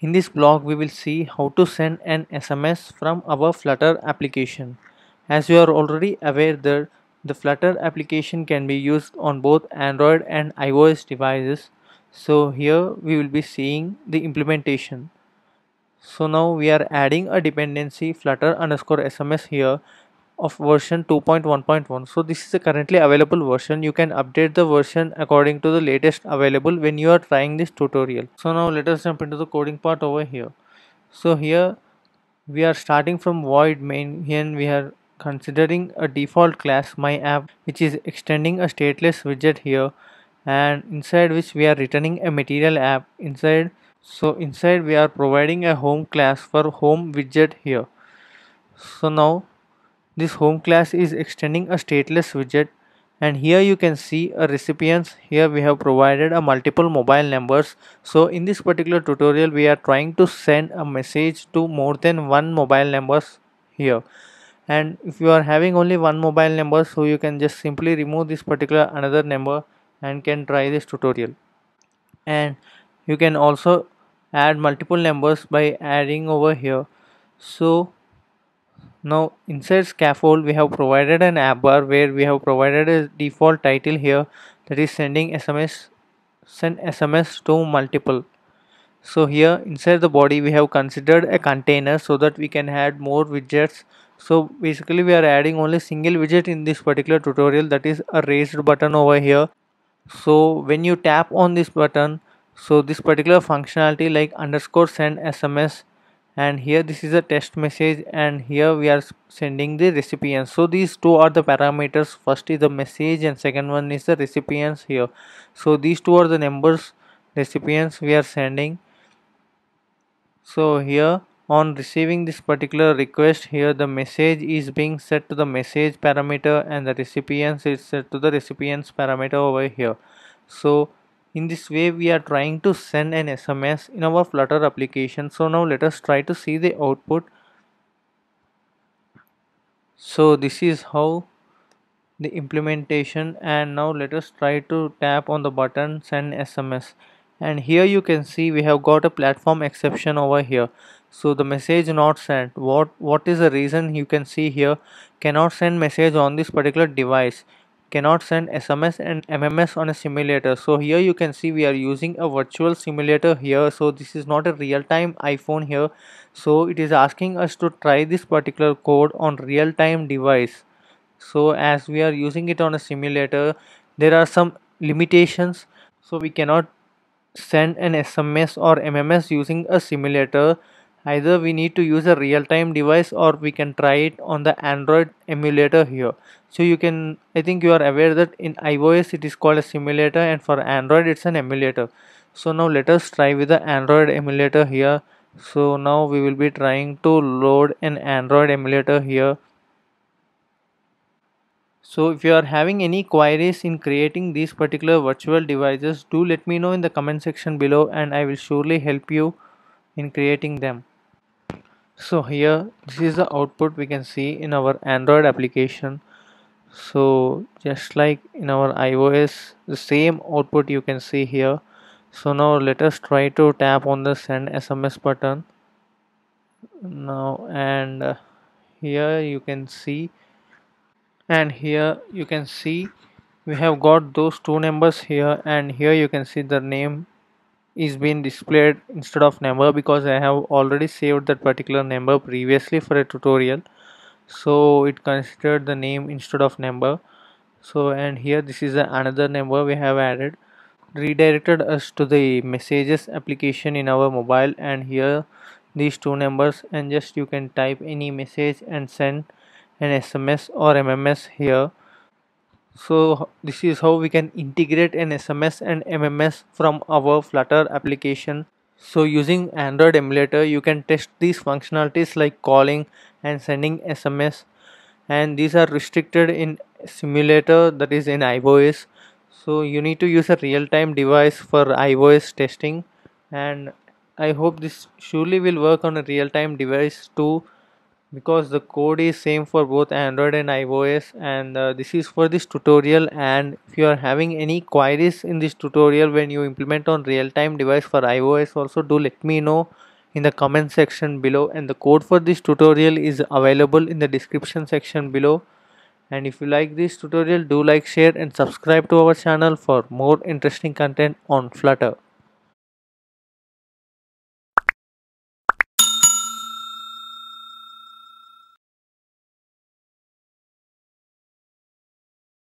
In this blog we will see how to send an SMS from our Flutter application. As you are already aware that the Flutter application can be used on both Android and iOS devices. So here we will be seeing the implementation. So now we are adding a dependency flutter underscore SMS here of version 2.1.1 so this is the currently available version you can update the version according to the latest available when you are trying this tutorial so now let us jump into the coding part over here so here we are starting from void main here we are considering a default class my app which is extending a stateless widget here and inside which we are returning a material app inside so inside we are providing a home class for home widget here so now this home class is extending a stateless widget and here you can see a recipients here we have provided a multiple mobile numbers so in this particular tutorial we are trying to send a message to more than one mobile numbers here and if you are having only one mobile number so you can just simply remove this particular another number and can try this tutorial and you can also add multiple numbers by adding over here so now inside scaffold we have provided an app bar where we have provided a default title here that is sending sms send sms to multiple so here inside the body we have considered a container so that we can add more widgets so basically we are adding only single widget in this particular tutorial that is a raised button over here so when you tap on this button so this particular functionality like underscore send sms and here this is a test message and here we are sending the recipients so these two are the parameters first is the message and second one is the recipients here so these two are the numbers recipients we are sending so here on receiving this particular request here the message is being set to the message parameter and the recipients is set to the recipients parameter over here so in this way we are trying to send an sms in our flutter application so now let us try to see the output so this is how the implementation and now let us try to tap on the button send sms and here you can see we have got a platform exception over here so the message not sent what what is the reason you can see here cannot send message on this particular device cannot send SMS and MMS on a simulator. So here you can see we are using a virtual simulator here. So this is not a real-time iPhone here. So it is asking us to try this particular code on real-time device. So as we are using it on a simulator, there are some limitations. So we cannot send an SMS or MMS using a simulator either we need to use a real-time device or we can try it on the android emulator here so you can i think you are aware that in ios it is called a simulator and for android it's an emulator so now let us try with the android emulator here so now we will be trying to load an android emulator here so if you are having any queries in creating these particular virtual devices do let me know in the comment section below and i will surely help you in creating them so here this is the output we can see in our android application so just like in our ios the same output you can see here so now let us try to tap on the send sms button now and uh, here you can see and here you can see we have got those two numbers here and here you can see the name is being displayed instead of number because I have already saved that particular number previously for a tutorial so it considered the name instead of number so and here this is another number we have added redirected us to the messages application in our mobile and here these two numbers and just you can type any message and send an sms or mms here so this is how we can integrate an sms and mms from our flutter application so using android emulator you can test these functionalities like calling and sending sms and these are restricted in simulator that is in iOS so you need to use a real-time device for iOS testing and I hope this surely will work on a real-time device too because the code is same for both android and ios and uh, this is for this tutorial and if you are having any queries in this tutorial when you implement on real-time device for ios also do let me know in the comment section below and the code for this tutorial is available in the description section below and if you like this tutorial do like share and subscribe to our channel for more interesting content on flutter